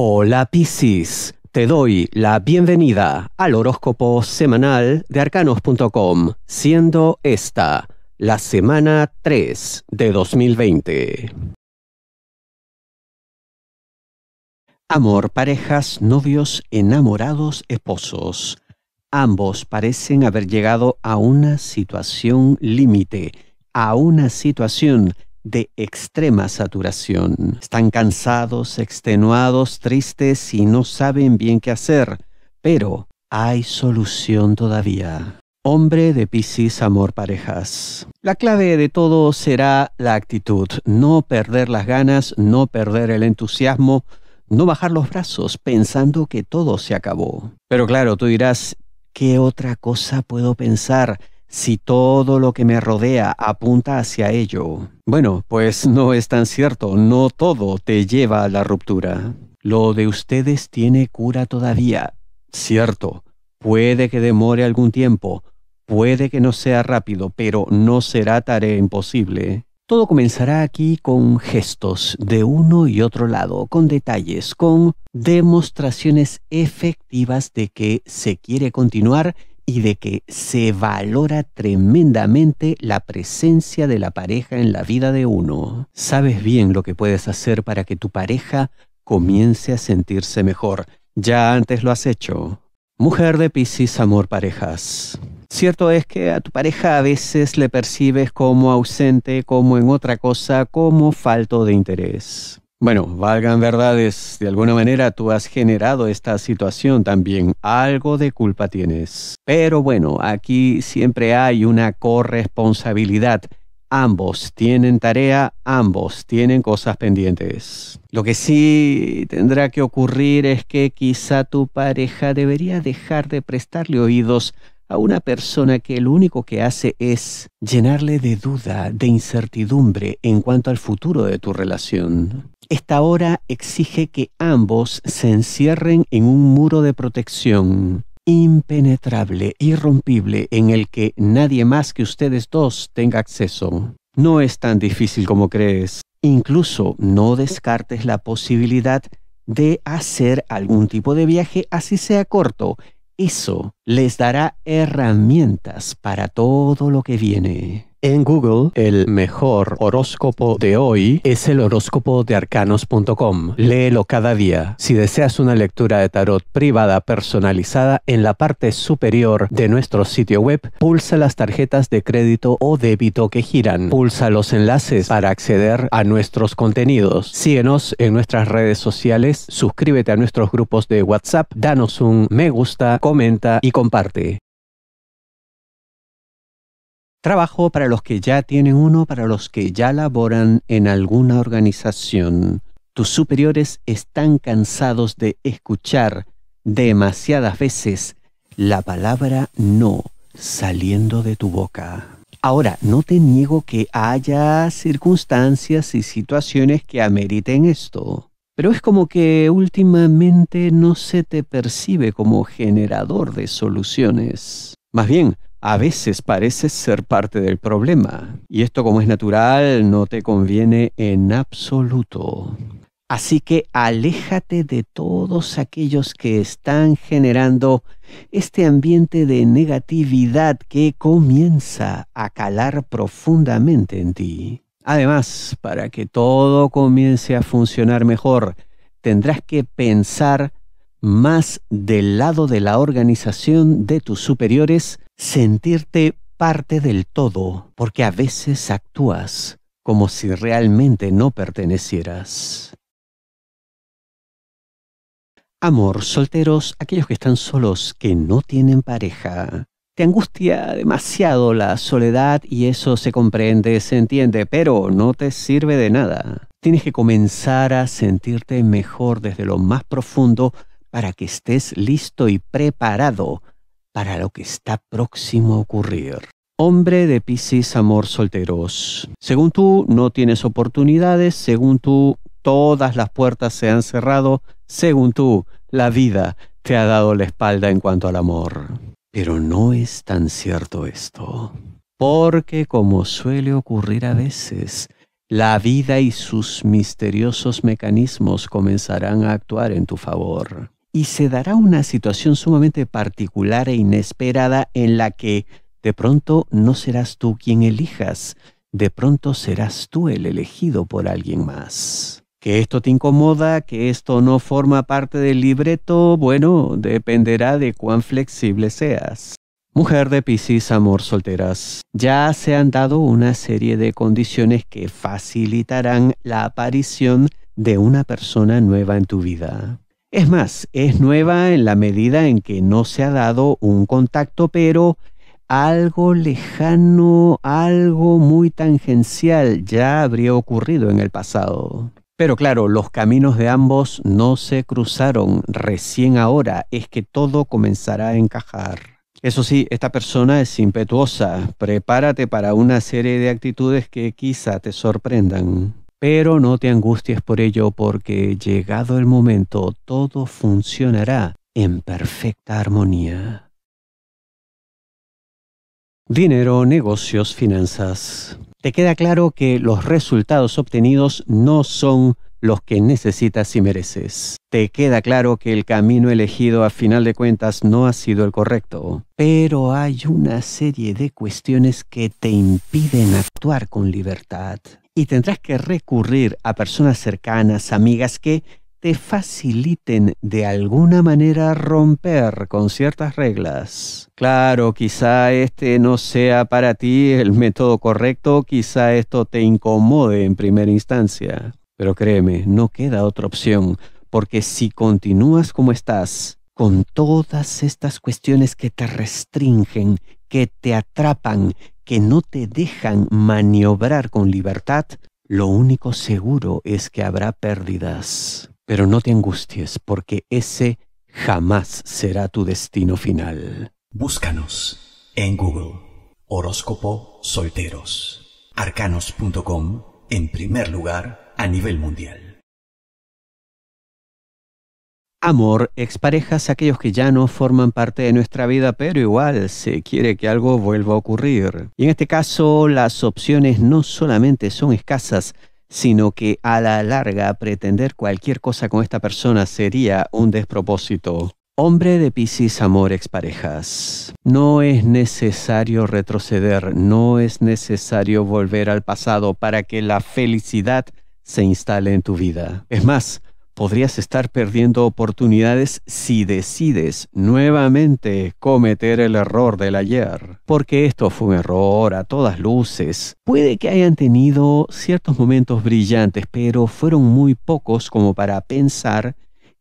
Hola Piscis, te doy la bienvenida al horóscopo semanal de arcanos.com, siendo esta la semana 3 de 2020. Amor, parejas, novios, enamorados, esposos. Ambos parecen haber llegado a una situación límite, a una situación de extrema saturación. Están cansados, extenuados, tristes y no saben bien qué hacer, pero hay solución todavía. Hombre de Piscis Amor Parejas. La clave de todo será la actitud, no perder las ganas, no perder el entusiasmo, no bajar los brazos pensando que todo se acabó. Pero claro, tú dirás, ¿qué otra cosa puedo pensar? si todo lo que me rodea apunta hacia ello. Bueno, pues no es tan cierto, no todo te lleva a la ruptura. Lo de ustedes tiene cura todavía. Cierto, puede que demore algún tiempo, puede que no sea rápido, pero no será tarea imposible. Todo comenzará aquí con gestos de uno y otro lado, con detalles, con demostraciones efectivas de que se quiere continuar y de que se valora tremendamente la presencia de la pareja en la vida de uno. Sabes bien lo que puedes hacer para que tu pareja comience a sentirse mejor. Ya antes lo has hecho. Mujer de Piscis, amor parejas. Cierto es que a tu pareja a veces le percibes como ausente, como en otra cosa, como falto de interés. Bueno, valgan verdades, de alguna manera tú has generado esta situación también, algo de culpa tienes. Pero bueno, aquí siempre hay una corresponsabilidad. Ambos tienen tarea, ambos tienen cosas pendientes. Lo que sí tendrá que ocurrir es que quizá tu pareja debería dejar de prestarle oídos a una persona que lo único que hace es llenarle de duda, de incertidumbre en cuanto al futuro de tu relación. Esta hora exige que ambos se encierren en un muro de protección impenetrable, irrompible, en el que nadie más que ustedes dos tenga acceso. No es tan difícil como crees. Incluso no descartes la posibilidad de hacer algún tipo de viaje, así sea corto. Eso les dará herramientas para todo lo que viene. En Google, el mejor horóscopo de hoy es el horóscopo de arcanos.com. Léelo cada día. Si deseas una lectura de tarot privada personalizada en la parte superior de nuestro sitio web, pulsa las tarjetas de crédito o débito que giran. Pulsa los enlaces para acceder a nuestros contenidos. Síguenos en nuestras redes sociales, suscríbete a nuestros grupos de WhatsApp, danos un me gusta, comenta y comparte. Trabajo para los que ya tienen uno, para los que ya laboran en alguna organización. Tus superiores están cansados de escuchar demasiadas veces la palabra no saliendo de tu boca. Ahora, no te niego que haya circunstancias y situaciones que ameriten esto, pero es como que últimamente no se te percibe como generador de soluciones. Más bien, a veces parece ser parte del problema. Y esto como es natural no te conviene en absoluto. Así que aléjate de todos aquellos que están generando este ambiente de negatividad que comienza a calar profundamente en ti. Además, para que todo comience a funcionar mejor, tendrás que pensar más del lado de la organización de tus superiores, sentirte parte del todo, porque a veces actúas como si realmente no pertenecieras. Amor, solteros, aquellos que están solos, que no tienen pareja. Te angustia demasiado la soledad y eso se comprende, se entiende, pero no te sirve de nada. Tienes que comenzar a sentirte mejor desde lo más profundo para que estés listo y preparado para lo que está próximo a ocurrir. Hombre de Piscis, amor solteros. Según tú, no tienes oportunidades, según tú, todas las puertas se han cerrado, según tú, la vida te ha dado la espalda en cuanto al amor. Pero no es tan cierto esto, porque como suele ocurrir a veces, la vida y sus misteriosos mecanismos comenzarán a actuar en tu favor y se dará una situación sumamente particular e inesperada en la que de pronto no serás tú quien elijas, de pronto serás tú el elegido por alguien más. Que esto te incomoda, que esto no forma parte del libreto, bueno, dependerá de cuán flexible seas. Mujer de Piscis, amor solteras. Ya se han dado una serie de condiciones que facilitarán la aparición de una persona nueva en tu vida. Es más, es nueva en la medida en que no se ha dado un contacto, pero algo lejano, algo muy tangencial ya habría ocurrido en el pasado. Pero claro, los caminos de ambos no se cruzaron, recién ahora es que todo comenzará a encajar. Eso sí, esta persona es impetuosa, prepárate para una serie de actitudes que quizá te sorprendan. Pero no te angusties por ello porque llegado el momento todo funcionará en perfecta armonía. Dinero, negocios, finanzas. Te queda claro que los resultados obtenidos no son los que necesitas y mereces. Te queda claro que el camino elegido a final de cuentas no ha sido el correcto, pero hay una serie de cuestiones que te impiden actuar con libertad y tendrás que recurrir a personas cercanas, amigas que te faciliten de alguna manera romper con ciertas reglas. Claro, quizá este no sea para ti el método correcto, quizá esto te incomode en primera instancia. Pero créeme, no queda otra opción, porque si continúas como estás, con todas estas cuestiones que te restringen, que te atrapan, que no te dejan maniobrar con libertad, lo único seguro es que habrá pérdidas. Pero no te angusties, porque ese jamás será tu destino final. Búscanos en Google. Horóscopo Solteros. Arcanos.com en primer lugar a nivel mundial amor, exparejas, aquellos que ya no forman parte de nuestra vida, pero igual se quiere que algo vuelva a ocurrir. Y en este caso, las opciones no solamente son escasas, sino que a la larga pretender cualquier cosa con esta persona sería un despropósito. Hombre de Piscis, amor, exparejas. No es necesario retroceder, no es necesario volver al pasado para que la felicidad se instale en tu vida. Es más, podrías estar perdiendo oportunidades si decides nuevamente cometer el error del ayer. Porque esto fue un error a todas luces. Puede que hayan tenido ciertos momentos brillantes, pero fueron muy pocos como para pensar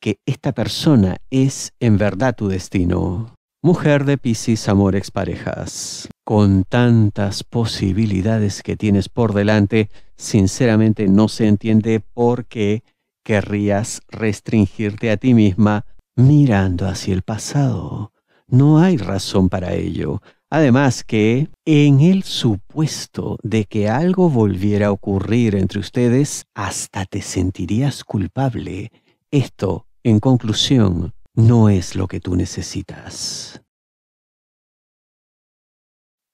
que esta persona es en verdad tu destino. Mujer de Piscis, amores parejas. Con tantas posibilidades que tienes por delante, sinceramente no se entiende por qué querrías restringirte a ti misma mirando hacia el pasado. No hay razón para ello. Además que, en el supuesto de que algo volviera a ocurrir entre ustedes, hasta te sentirías culpable. Esto, en conclusión, no es lo que tú necesitas.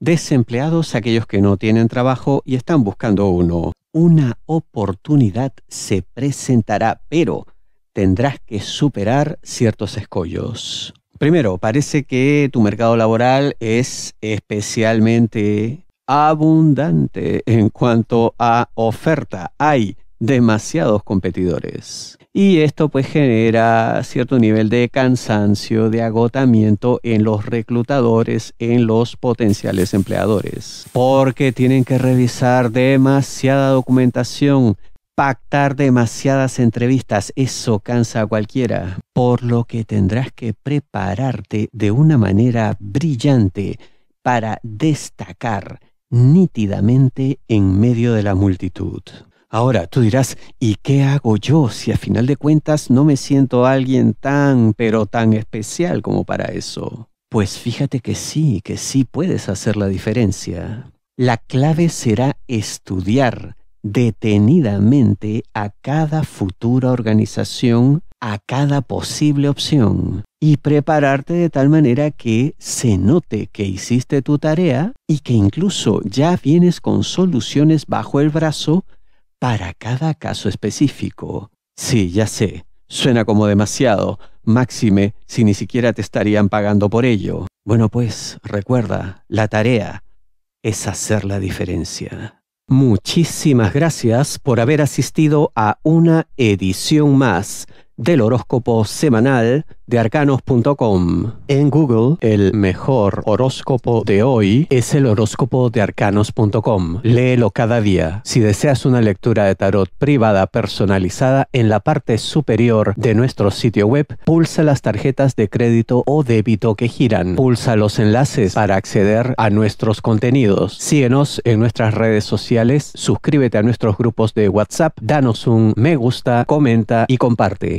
Desempleados aquellos que no tienen trabajo y están buscando uno una oportunidad se presentará, pero tendrás que superar ciertos escollos. Primero, parece que tu mercado laboral es especialmente abundante en cuanto a oferta. Hay demasiados competidores y esto pues genera cierto nivel de cansancio, de agotamiento en los reclutadores, en los potenciales empleadores, porque tienen que revisar demasiada documentación, pactar demasiadas entrevistas, eso cansa a cualquiera, por lo que tendrás que prepararte de una manera brillante para destacar nítidamente en medio de la multitud. Ahora, tú dirás, ¿y qué hago yo si a final de cuentas no me siento alguien tan, pero tan especial como para eso? Pues fíjate que sí, que sí puedes hacer la diferencia. La clave será estudiar detenidamente a cada futura organización, a cada posible opción, y prepararte de tal manera que se note que hiciste tu tarea y que incluso ya vienes con soluciones bajo el brazo para cada caso específico. Sí, ya sé, suena como demasiado, máxime si ni siquiera te estarían pagando por ello. Bueno, pues recuerda, la tarea es hacer la diferencia. Muchísimas gracias por haber asistido a una edición más del horóscopo semanal de arcanos.com. En Google, el mejor horóscopo de hoy es el horóscopo de arcanos.com. Léelo cada día. Si deseas una lectura de tarot privada personalizada en la parte superior de nuestro sitio web, pulsa las tarjetas de crédito o débito que giran. Pulsa los enlaces para acceder a nuestros contenidos. Síguenos en nuestras redes sociales, suscríbete a nuestros grupos de WhatsApp, danos un me gusta, comenta y comparte.